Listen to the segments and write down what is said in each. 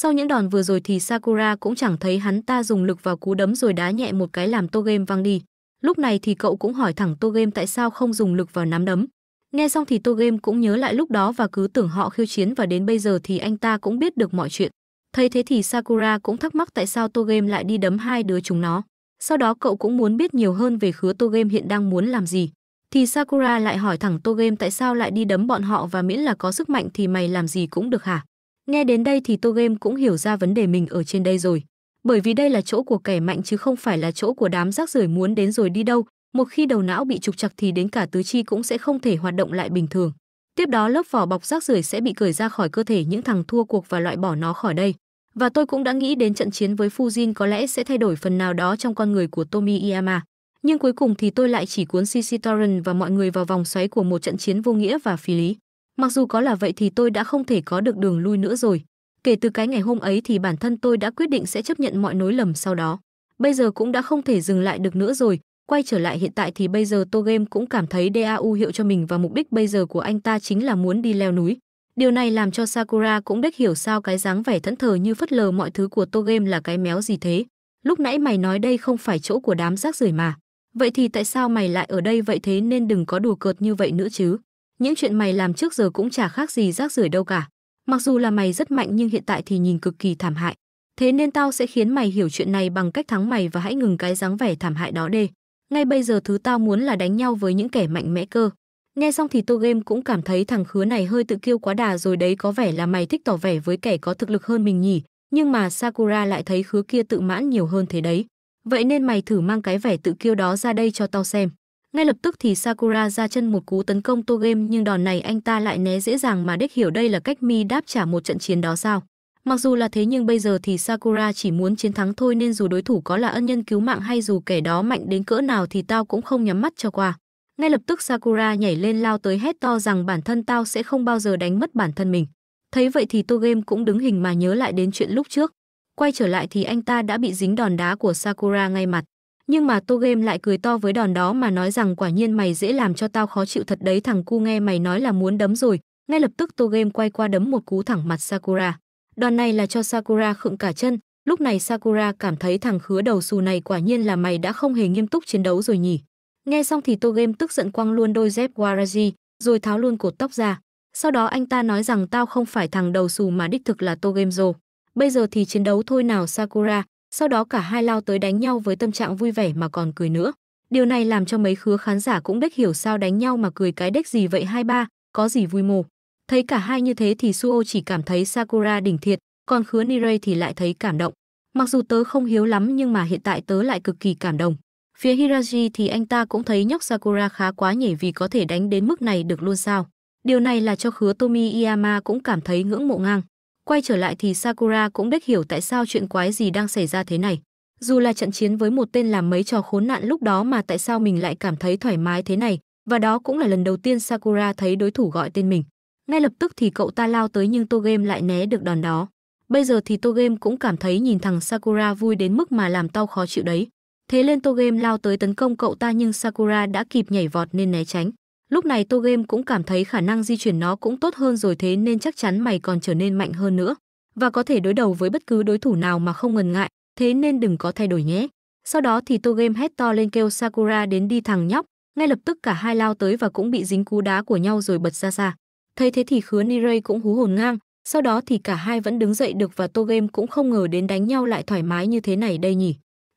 Sau những đòn vừa rồi thì Sakura cũng chẳng thấy hắn ta dùng lực vào cú đấm rồi đá nhẹ một cái làm tô game văng đi. Lúc này thì cậu cũng hỏi thẳng tô game tại sao không dùng lực vào nắm đấm. Nghe xong thì tô game cũng nhớ lại lúc đó và cứ tưởng họ khiêu chiến và đến bây giờ thì anh ta cũng biết được mọi chuyện. Thấy thế thì Sakura cũng thắc mắc tại sao tô game lại đi đấm hai đứa chúng nó. Sau đó cậu cũng muốn biết nhiều hơn về khứa tô game hiện đang muốn làm gì. Thì Sakura lại hỏi thẳng tô game tại sao lại đi đấm bọn họ và miễn là có sức mạnh thì mày làm gì cũng được hả? Nghe đến đây thì Tô Game cũng hiểu ra vấn đề mình ở trên đây rồi. Bởi vì đây là chỗ của kẻ mạnh chứ không phải là chỗ của đám rác rưởi muốn đến rồi đi đâu. Một khi đầu não bị trục trặc thì đến cả tứ chi cũng sẽ không thể hoạt động lại bình thường. Tiếp đó lớp vỏ bọc rác rưởi sẽ bị cởi ra khỏi cơ thể những thằng thua cuộc và loại bỏ nó khỏi đây. Và tôi cũng đã nghĩ đến trận chiến với Fujin có lẽ sẽ thay đổi phần nào đó trong con người của Tommy Iyama. Nhưng cuối cùng thì tôi lại chỉ cuốn Sisi Torrent và mọi người vào vòng xoáy của một trận chiến vô nghĩa và phi lý. Mặc dù có là vậy thì tôi đã không thể có được đường lui nữa rồi. Kể từ cái ngày hôm ấy thì bản thân tôi đã quyết định sẽ chấp nhận mọi nỗi lầm sau đó. Bây giờ cũng đã không thể dừng lại được nữa rồi, quay trở lại hiện tại thì bây giờ Tô Game cũng cảm thấy DAU hiệu cho mình và mục đích bây giờ của anh ta chính là muốn đi leo núi. Điều này làm cho Sakura cũng đếch hiểu sao cái dáng vẻ thẫn thờ như phất lờ mọi thứ của Tô Game là cái méo gì thế. Lúc nãy mày nói đây không phải chỗ của đám rác rưởi mà. Vậy thì tại sao mày lại ở đây vậy thế nên đừng có đùa cợt như vậy nữa chứ những chuyện mày làm trước giờ cũng chả khác gì rác rưởi đâu cả. Mặc dù là mày rất mạnh nhưng hiện tại thì nhìn cực kỳ thảm hại. Thế nên tao sẽ khiến mày hiểu chuyện này bằng cách thắng mày và hãy ngừng cái dáng vẻ thảm hại đó đi. Ngay bây giờ thứ tao muốn là đánh nhau với những kẻ mạnh mẽ cơ. Nghe xong thì Tô Game cũng cảm thấy thằng khứa này hơi tự kiêu quá đà rồi đấy có vẻ là mày thích tỏ vẻ với kẻ có thực lực hơn mình nhỉ. Nhưng mà Sakura lại thấy khứa kia tự mãn nhiều hơn thế đấy. Vậy nên mày thử mang cái vẻ tự kiêu đó ra đây cho tao xem. Ngay lập tức thì Sakura ra chân một cú tấn công Tô Game nhưng đòn này anh ta lại né dễ dàng mà đếch hiểu đây là cách Mi đáp trả một trận chiến đó sao. Mặc dù là thế nhưng bây giờ thì Sakura chỉ muốn chiến thắng thôi nên dù đối thủ có là ân nhân cứu mạng hay dù kẻ đó mạnh đến cỡ nào thì tao cũng không nhắm mắt cho qua. Ngay lập tức Sakura nhảy lên lao tới hét to rằng bản thân tao sẽ không bao giờ đánh mất bản thân mình. Thấy vậy thì Tô Game cũng đứng hình mà nhớ lại đến chuyện lúc trước. Quay trở lại thì anh ta đã bị dính đòn đá của Sakura ngay mặt nhưng mà Tô Game lại cười to với đòn đó mà nói rằng quả nhiên mày dễ làm cho tao khó chịu thật đấy thằng cu nghe mày nói là muốn đấm rồi. Ngay lập tức Tô Game quay qua đấm một cú thẳng mặt Sakura. Đòn này là cho Sakura khựng cả chân, lúc này Sakura cảm thấy thằng khứa đầu xù này quả nhiên là mày đã không hề nghiêm túc chiến đấu rồi nhỉ. Nghe xong thì Tô Game tức giận quăng luôn đôi dép Waraji, rồi tháo luôn cột tóc ra. Sau đó anh ta nói rằng tao không phải thằng đầu xù mà đích thực là Tô Game rồi. Bây giờ thì chiến đấu thôi nào Sakura, sau đó cả hai lao tới đánh nhau với tâm trạng vui vẻ mà còn cười nữa. Điều này làm cho mấy khứa khán giả cũng đếch hiểu sao đánh nhau mà cười cái đếch gì vậy hai ba, có gì vui mồ. Thấy cả hai như thế thì Suo chỉ cảm thấy Sakura đỉnh thiệt, còn khứa Nirei thì lại thấy cảm động. Mặc dù tớ không hiếu lắm nhưng mà hiện tại tớ lại cực kỳ cảm động. Phía Hiraji thì anh ta cũng thấy nhóc Sakura khá quá nhảy vì có thể đánh đến mức này được luôn sao. Điều này là cho khứa Tomi Iyama cũng cảm thấy ngưỡng mộ ngang. Quay trở lại thì Sakura cũng đếch hiểu tại sao chuyện quái gì đang xảy ra thế này. Dù là trận chiến với một tên làm mấy trò khốn nạn lúc đó mà tại sao mình lại cảm thấy thoải mái thế này, và đó cũng là lần đầu tiên Sakura thấy đối thủ gọi tên mình. Ngay lập tức thì cậu ta lao tới nhưng Togame lại né được đòn đó. Bây giờ thì Togame cũng cảm thấy nhìn thằng Sakura vui đến mức mà làm tao khó chịu đấy. Thế lên Togame lao tới tấn công cậu ta nhưng Sakura đã kịp nhảy vọt nên né tránh. Lúc này Tô Game cũng cảm thấy khả năng di chuyển nó cũng tốt hơn rồi thế nên chắc chắn mày còn trở nên mạnh hơn nữa và có thể đối đầu với bất cứ đối thủ nào mà không ngần ngại, thế nên đừng có thay đổi nhé. Sau đó thì Tô Game hét to lên kêu Sakura đến đi thằng nhóc, ngay lập tức cả hai lao tới và cũng bị dính cú đá của nhau rồi bật ra xa. Thấy thế thì Khứa Nirei cũng hú hồn ngang, sau đó thì cả hai vẫn đứng dậy được và Tô Game cũng không ngờ đến đánh nhau lại thoải mái như thế này đây nhỉ.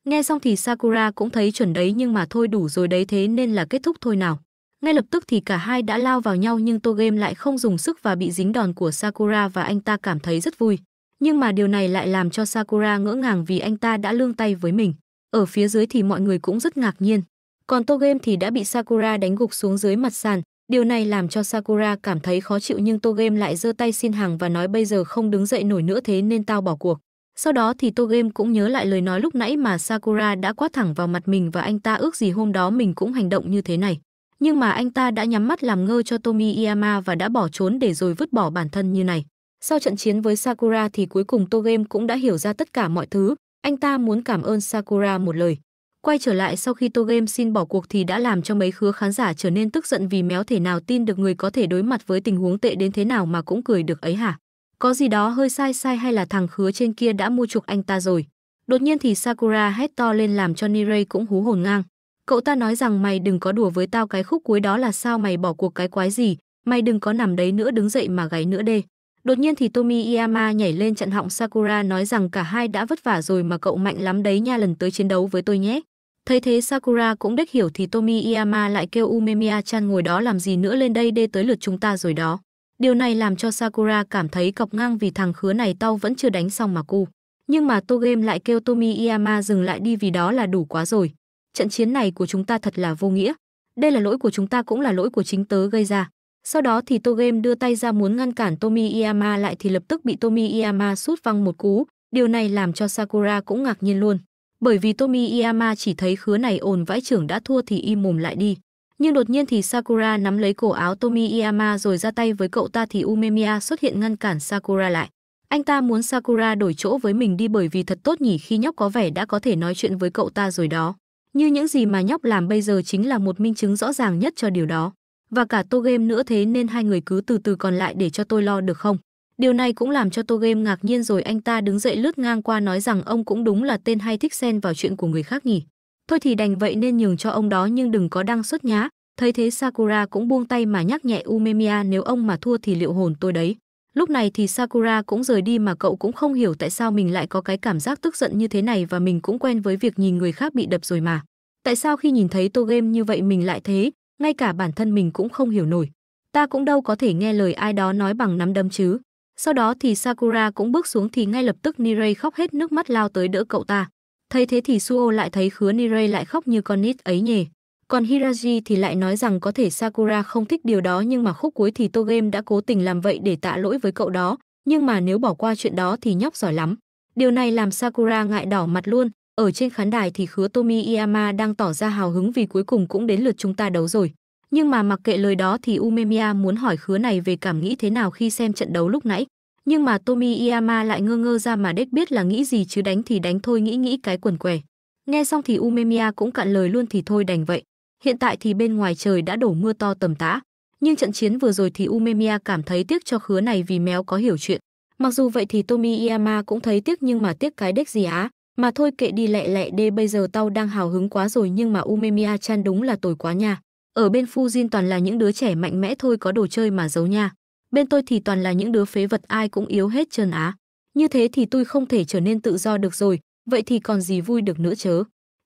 Nghe xong thì Sakura cũng thấy chuẩn đấy nhưng mà thôi đủ rồi đấy thế nên là kết thúc thôi nào. Ngay lập tức thì cả hai đã lao vào nhau nhưng Tô Game lại không dùng sức và bị dính đòn của Sakura và anh ta cảm thấy rất vui. Nhưng mà điều này lại làm cho Sakura ngỡ ngàng vì anh ta đã lương tay với mình. Ở phía dưới thì mọi người cũng rất ngạc nhiên. Còn Tô Game thì đã bị Sakura đánh gục xuống dưới mặt sàn. Điều này làm cho Sakura cảm thấy khó chịu nhưng Tô Game lại giơ tay xin hàng và nói bây giờ không đứng dậy nổi nữa thế nên tao bỏ cuộc. Sau đó thì Tô Game cũng nhớ lại lời nói lúc nãy mà Sakura đã quát thẳng vào mặt mình và anh ta ước gì hôm đó mình cũng hành động như thế này nhưng mà anh ta đã nhắm mắt làm ngơ cho Tomi Iyama và đã bỏ trốn để rồi vứt bỏ bản thân như này. Sau trận chiến với Sakura thì cuối cùng Togame cũng đã hiểu ra tất cả mọi thứ, anh ta muốn cảm ơn Sakura một lời. Quay trở lại sau khi Togame xin bỏ cuộc thì đã làm cho mấy khứa khán giả trở nên tức giận vì méo thể nào tin được người có thể đối mặt với tình huống tệ đến thế nào mà cũng cười được ấy hả? Có gì đó hơi sai sai hay là thằng khứa trên kia đã mua chuộc anh ta rồi? Đột nhiên thì Sakura hét to lên làm cho Nirei cũng hú hồn ngang. Cậu ta nói rằng mày đừng có đùa với tao cái khúc cuối đó là sao mày bỏ cuộc cái quái gì, mày đừng có nằm đấy nữa đứng dậy mà gáy nữa đê. Đột nhiên thì Tomi Iyama nhảy lên chặn họng Sakura nói rằng cả hai đã vất vả rồi mà cậu mạnh lắm đấy nha lần tới chiến đấu với tôi nhé. Thấy thế Sakura cũng đếch hiểu thì Tomi Iyama lại kêu Umemiya-chan ngồi đó làm gì nữa lên đây đê tới lượt chúng ta rồi đó. Điều này làm cho Sakura cảm thấy cọc ngang vì thằng khứa này tao vẫn chưa đánh xong mà cu. Nhưng mà Togame lại kêu Tomi Iyama dừng lại đi vì đó là đủ quá rồi trận chiến này của chúng ta thật là vô nghĩa. Đây là lỗi của chúng ta cũng là lỗi của chính tớ gây ra. Sau đó thì Tô Game đưa tay ra muốn ngăn cản Tomi Iyama lại thì lập tức bị Tomi Iyama sút văng một cú. Điều này làm cho Sakura cũng ngạc nhiên luôn. Bởi vì Tomi Iyama chỉ thấy khứa này ồn vãi trưởng đã thua thì im mồm lại đi. Nhưng đột nhiên thì Sakura nắm lấy cổ áo Tomi Iyama rồi ra tay với cậu ta thì Umemiya xuất hiện ngăn cản Sakura lại. Anh ta muốn Sakura đổi chỗ với mình đi bởi vì thật tốt nhỉ khi nhóc có vẻ đã có thể nói chuyện với cậu ta rồi đó. Như những gì mà nhóc làm bây giờ chính là một minh chứng rõ ràng nhất cho điều đó. Và cả Tô Game nữa thế nên hai người cứ từ từ còn lại để cho tôi lo được không? Điều này cũng làm cho Tô Game ngạc nhiên rồi anh ta đứng dậy lướt ngang qua nói rằng ông cũng đúng là tên hay thích xen vào chuyện của người khác nhỉ. Thôi thì đành vậy nên nhường cho ông đó nhưng đừng có đăng xuất nhá. Thấy thế Sakura cũng buông tay mà nhắc nhẹ umemia nếu ông mà thua thì liệu hồn tôi đấy. Lúc này thì Sakura cũng rời đi mà cậu cũng không hiểu tại sao mình lại có cái cảm giác tức giận như thế này và mình cũng quen với việc nhìn người khác bị đập rồi mà. Tại sao khi nhìn thấy tô game như vậy mình lại thế, ngay cả bản thân mình cũng không hiểu nổi. Ta cũng đâu có thể nghe lời ai đó nói bằng nắm đấm chứ. Sau đó thì Sakura cũng bước xuống thì ngay lập tức Nirei khóc hết nước mắt lao tới đỡ cậu ta. Thấy thế thì Suo lại thấy khứa Nirei lại khóc như con nít ấy nhỉ. Còn Hiraji thì lại nói rằng có thể Sakura không thích điều đó nhưng mà khúc cuối thì Togame đã cố tình làm vậy để tạ lỗi với cậu đó, nhưng mà nếu bỏ qua chuyện đó thì nhóc giỏi lắm. Điều này làm Sakura ngại đỏ mặt luôn, ở trên khán đài thì khứa Tomi Iyama đang tỏ ra hào hứng vì cuối cùng cũng đến lượt chúng ta đấu rồi. Nhưng mà mặc kệ lời đó thì Umemiya muốn hỏi khứa này về cảm nghĩ thế nào khi xem trận đấu lúc nãy. Nhưng mà Tomi Iyama lại ngơ ngơ ra mà đếch biết là nghĩ gì chứ đánh thì đánh thôi nghĩ nghĩ cái quần què. Nghe xong thì Umemiya cũng cạn lời luôn thì thôi đành vậy. Hiện tại thì bên ngoài trời đã đổ mưa to tầm tã, nhưng trận chiến vừa rồi thì Umemiya cảm thấy tiếc cho khứa này vì méo có hiểu chuyện. Mặc dù vậy thì Tomi cũng thấy tiếc nhưng mà tiếc cái đếch gì á, mà thôi kệ đi lẹ lẹ đê bây giờ tao đang hào hứng quá rồi nhưng mà Umemiya chan đúng là tồi quá nha. Ở bên Fujin toàn là những đứa trẻ mạnh mẽ thôi có đồ chơi mà giấu nha. Bên tôi thì toàn là những đứa phế vật ai cũng yếu hết trơn á. Như thế thì tôi không thể trở nên tự do được rồi, vậy thì còn gì vui được nữa chớ.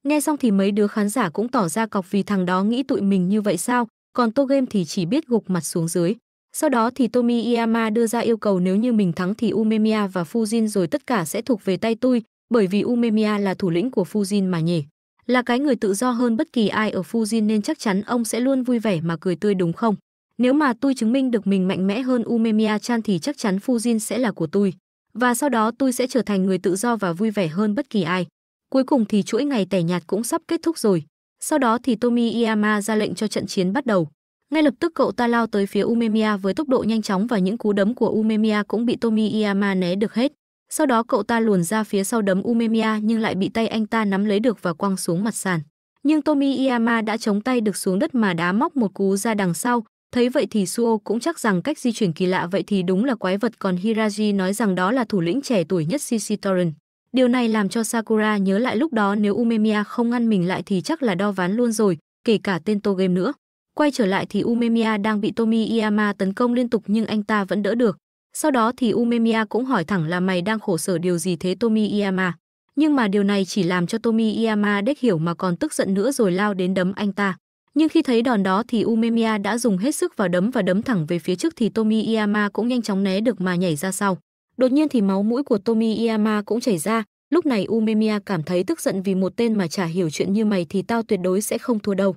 Nghe xong thì mấy đứa khán giả cũng tỏ ra cọc vì thằng đó nghĩ tụi mình như vậy sao, còn Tô Game thì chỉ biết gục mặt xuống dưới. Sau đó thì Tomi Iyama đưa ra yêu cầu nếu như mình thắng thì Umemiya và Fujin rồi tất cả sẽ thuộc về tay tôi, bởi vì Umemiya là thủ lĩnh của Fujin mà nhỉ. Là cái người tự do hơn bất kỳ ai ở Fujin nên chắc chắn ông sẽ luôn vui vẻ mà cười tươi đúng không? Nếu mà tôi chứng minh được mình mạnh mẽ hơn Umemiya Chan thì chắc chắn Fujin sẽ là của tôi. Và sau đó tôi sẽ trở thành người tự do và vui vẻ hơn bất kỳ ai. Cuối cùng thì chuỗi ngày tẻ nhạt cũng sắp kết thúc rồi. Sau đó thì Tomi Iyama ra lệnh cho trận chiến bắt đầu. Ngay lập tức cậu ta lao tới phía Umemia với tốc độ nhanh chóng và những cú đấm của Umemia cũng bị Tomi Iyama né được hết. Sau đó cậu ta luồn ra phía sau đấm Umemia nhưng lại bị tay anh ta nắm lấy được và quăng xuống mặt sàn. Nhưng Tomi Iyama đã chống tay được xuống đất mà đá móc một cú ra đằng sau. Thấy vậy thì Suo cũng chắc rằng cách di chuyển kỳ lạ vậy thì đúng là quái vật còn Hiraji nói rằng đó là thủ lĩnh trẻ tuổi nhất Sisitoran. Điều này làm cho Sakura nhớ lại lúc đó nếu Umemiya không ngăn mình lại thì chắc là đo ván luôn rồi, kể cả tên tô game nữa. Quay trở lại thì Umemiya đang bị Tomi Iyama tấn công liên tục nhưng anh ta vẫn đỡ được. Sau đó thì Umemiya cũng hỏi thẳng là mày đang khổ sở điều gì thế Tomi Iyama. Nhưng mà điều này chỉ làm cho Tomi Iyama đếch hiểu mà còn tức giận nữa rồi lao đến đấm anh ta. Nhưng khi thấy đòn đó thì Umemiya đã dùng hết sức vào đấm và đấm thẳng về phía trước thì Tomi Iyama cũng nhanh chóng né được mà nhảy ra sau. Đột nhiên thì máu mũi của Tomiyama cũng chảy ra, lúc này Umemiya cảm thấy tức giận vì một tên mà chả hiểu chuyện như mày thì tao tuyệt đối sẽ không thua đâu.